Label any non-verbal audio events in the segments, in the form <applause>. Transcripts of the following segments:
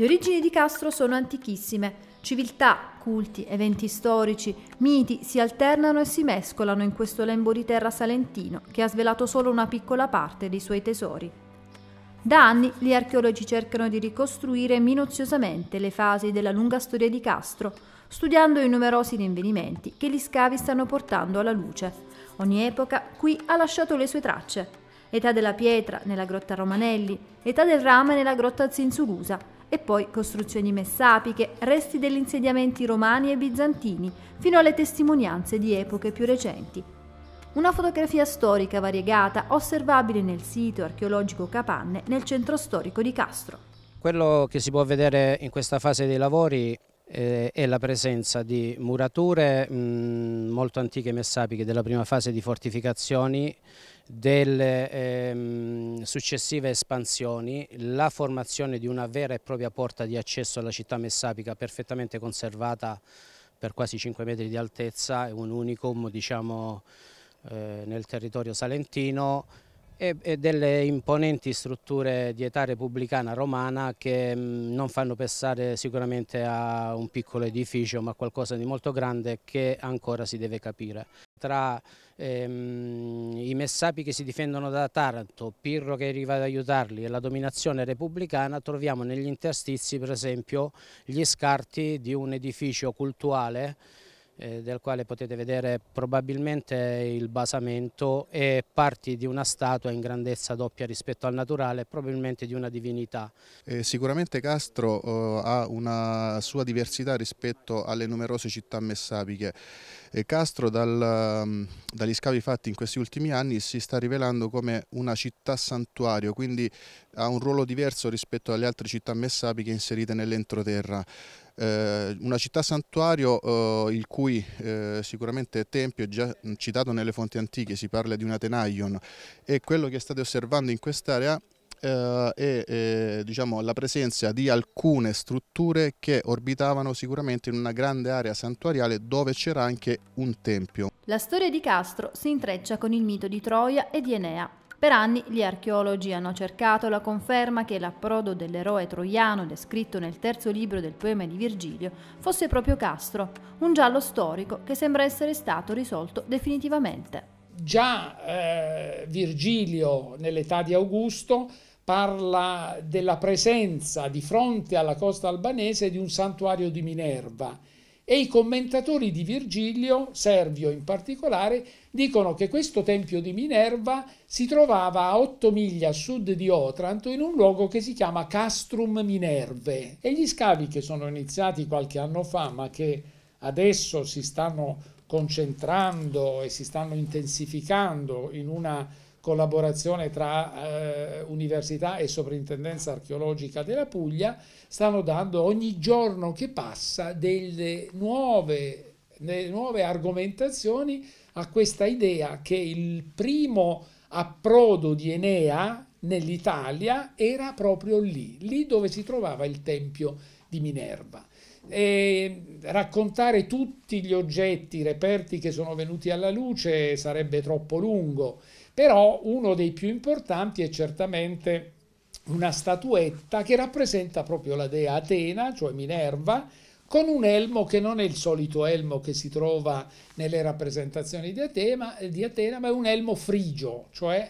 Le origini di Castro sono antichissime. Civiltà, culti, eventi storici, miti si alternano e si mescolano in questo lembo di terra salentino che ha svelato solo una piccola parte dei suoi tesori. Da anni gli archeologi cercano di ricostruire minuziosamente le fasi della lunga storia di Castro, studiando i numerosi rinvenimenti che gli scavi stanno portando alla luce. Ogni epoca qui ha lasciato le sue tracce. Età della pietra nella grotta Romanelli, età del rame nella grotta Zinzulusa, e poi costruzioni messapiche, resti degli insediamenti romani e bizantini, fino alle testimonianze di epoche più recenti. Una fotografia storica variegata osservabile nel sito archeologico Capanne nel centro storico di Castro. Quello che si può vedere in questa fase dei lavori eh, è la presenza di murature mh, mm, molto antiche messapiche della prima fase di fortificazioni, delle ehm, successive espansioni, la formazione di una vera e propria porta di accesso alla città messapica perfettamente conservata per quasi 5 metri di altezza, è un unicum diciamo, eh, nel territorio salentino, e, delle imponenti strutture di età repubblicana romana che mm, non fanno pensare sicuramente a un piccolo edificio ma a qualcosa di molto grande che ancora si deve capire. Tra ehm, i messapi che si difendono da Taranto, Pirro che arriva ad aiutarli e la dominazione repubblicana troviamo negli interstizi per esempio gli scarti di un edificio cultuale eh, del quale potete vedere probabilmente il basamento e parti di una statua in grandezza doppia rispetto al naturale, probabilmente di una divinità. Eh, sicuramente Castro eh, ha una sua diversità rispetto alle numerose città messapiche. E eh, Castro dal, mm, dagli scavi fatti in questi ultimi anni si sta rivelando come una città santuario, quindi ha un ruolo diverso rispetto alle altre città messapiche inserite nell'entroterra. Eh, una città santuario eh, il cui eh, sicuramente tempio è già citato nelle fonti antiche, si parla di un Atenaion e quello che state osservando in quest'area eh, e eh, diciamo, la presenza di alcune strutture che orbitavano sicuramente in una grande area santuariale dove c'era anche un tempio. La storia di Castro si intreccia con il mito di Troia e di Enea, per anni gli archeologi hanno cercato la conferma che l'approdo dell'eroe troiano descritto nel terzo libro del poema di Virgilio fosse proprio Castro, un giallo storico che sembra essere stato risolto definitivamente. Già eh, Virgilio nell'età di Augusto parla della presenza di fronte alla costa albanese di un santuario di Minerva e i commentatori di Virgilio, Servio in particolare, dicono che questo tempio di Minerva si trovava a 8 miglia a sud di Otranto in un luogo che si chiama Castrum Minerve e gli scavi che sono iniziati qualche anno fa ma che adesso si stanno concentrando e si stanno intensificando in una collaborazione tra eh, Università e Sovrintendenza Archeologica della Puglia, stanno dando ogni giorno che passa delle nuove, delle nuove argomentazioni a questa idea che il primo approdo di Enea nell'Italia era proprio lì, lì dove si trovava il Tempio di Minerva. E raccontare tutti gli oggetti, i reperti che sono venuti alla luce sarebbe troppo lungo, però uno dei più importanti è certamente una statuetta che rappresenta proprio la dea Atena, cioè Minerva, con un elmo che non è il solito elmo che si trova nelle rappresentazioni di Atena, di Atena ma è un elmo frigio, cioè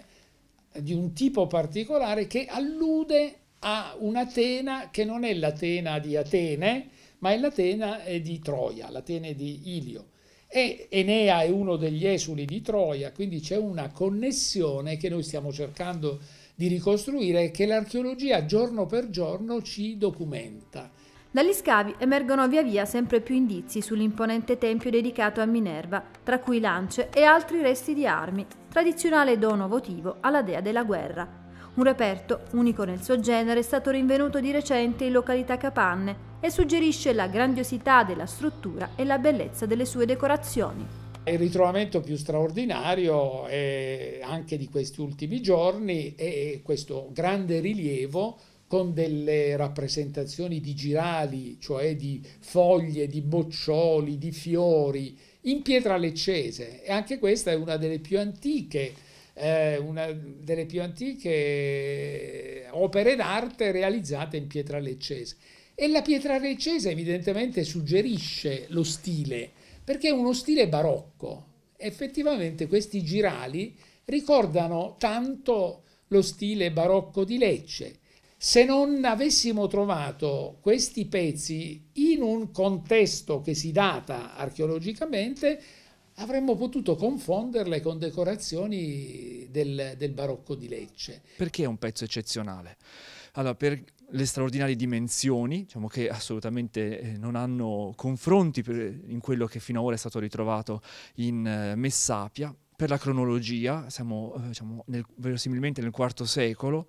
di un tipo particolare che allude a un'Atena che non è l'Atena di Atene, ma è Latena di Troia, l'Atene di Ilio. E Enea è uno degli esuli di Troia, quindi c'è una connessione che noi stiamo cercando di ricostruire e che l'archeologia giorno per giorno ci documenta. Dagli scavi emergono via via sempre più indizi sull'imponente tempio dedicato a Minerva, tra cui lance e altri resti di armi, tradizionale dono votivo alla dea della guerra, un reperto, unico nel suo genere, è stato rinvenuto di recente in località Capanne e suggerisce la grandiosità della struttura e la bellezza delle sue decorazioni. Il ritrovamento più straordinario anche di questi ultimi giorni è questo grande rilievo con delle rappresentazioni di girali, cioè di foglie, di boccioli, di fiori, in pietra leccese. E anche questa è una delle più antiche eh, una delle più antiche eh, opere d'arte realizzate in pietra leccese. E la pietra leccese evidentemente suggerisce lo stile, perché è uno stile barocco. Effettivamente questi girali ricordano tanto lo stile barocco di Lecce. Se non avessimo trovato questi pezzi in un contesto che si data archeologicamente, avremmo potuto confonderle con decorazioni del, del barocco di Lecce. Perché è un pezzo eccezionale? Allora, per le straordinarie dimensioni, diciamo che assolutamente eh, non hanno confronti per, in quello che fino ad ora è stato ritrovato in eh, Messapia, per la cronologia, siamo diciamo, nel, verosimilmente nel IV secolo,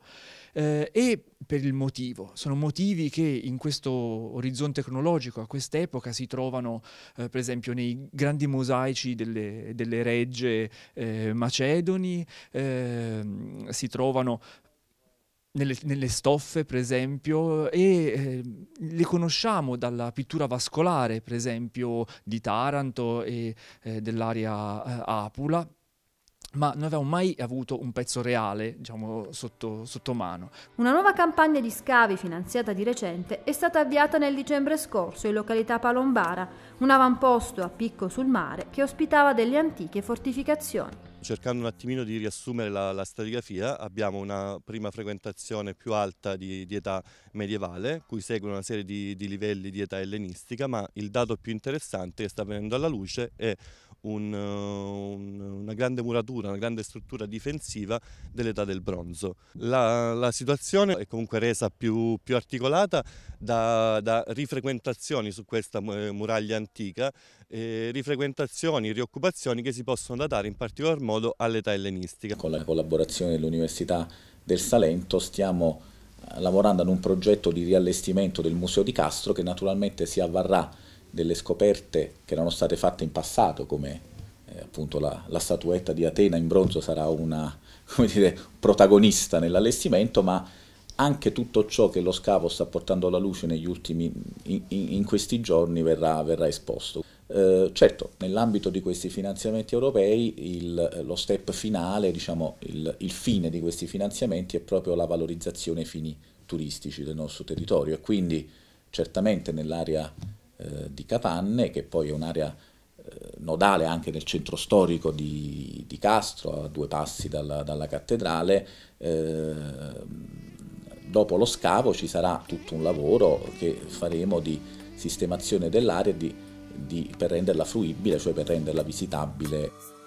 eh, e per il motivo. Sono motivi che in questo orizzonte cronologico, a quest'epoca, si trovano eh, per esempio nei grandi mosaici delle, delle regge eh, macedoni, ehm, si trovano nelle, nelle, stoffe, per esempio, e eh, le conosciamo dalla pittura vascolare, per esempio, di Taranto e eh, dell'area eh, Apula ma non avevamo mai avuto un pezzo reale, diciamo, sotto, sotto, mano. Una nuova campagna di scavi finanziata di recente è stata avviata nel dicembre scorso in località Palombara, un avamposto a picco sul mare che ospitava delle antiche fortificazioni. Cercando un attimino di riassumere la, la storiografia, abbiamo una prima frequentazione più alta di, di età medievale, cui seguono una serie di, di livelli di età ellenistica, ma il dato più interessante che sta venendo alla luce è un, eh, un, una grande muratura, una grande struttura difensiva dell'età del bronzo. La, la situazione è comunque resa più, più articolata da, da, rifrequentazioni su questa eh, muraglia antica, eh, rifrequentazioni, rioccupazioni che si possono datare in particolar modo all'età ellenistica. Con la collaborazione dell'Università del Salento stiamo lavorando ad un progetto di riallestimento del Museo di Castro che naturalmente si avvarrà delle scoperte che erano state fatte in passato, come eh, appunto la, la, statuetta di Atena in bronzo sarà una <laughs> dire, protagonista nell'allestimento, ma anche tutto ciò che lo scavo sta portando alla luce negli ultimi, in, in questi giorni verrà, verrà esposto. Eh, certo, nell'ambito di questi finanziamenti europei il, lo step finale, diciamo, il, il, fine di questi finanziamenti è proprio la valorizzazione ai fini turistici del nostro territorio e quindi certamente nell'area eh, di Capanne, che poi è un'area eh, nodale anche nel centro storico di, di Castro, a due passi dalla, dalla cattedrale. Eh, dopo lo scavo ci sarà tutto un lavoro che faremo di sistemazione dell'area di, di, per renderla fruibile, cioè per renderla visitabile.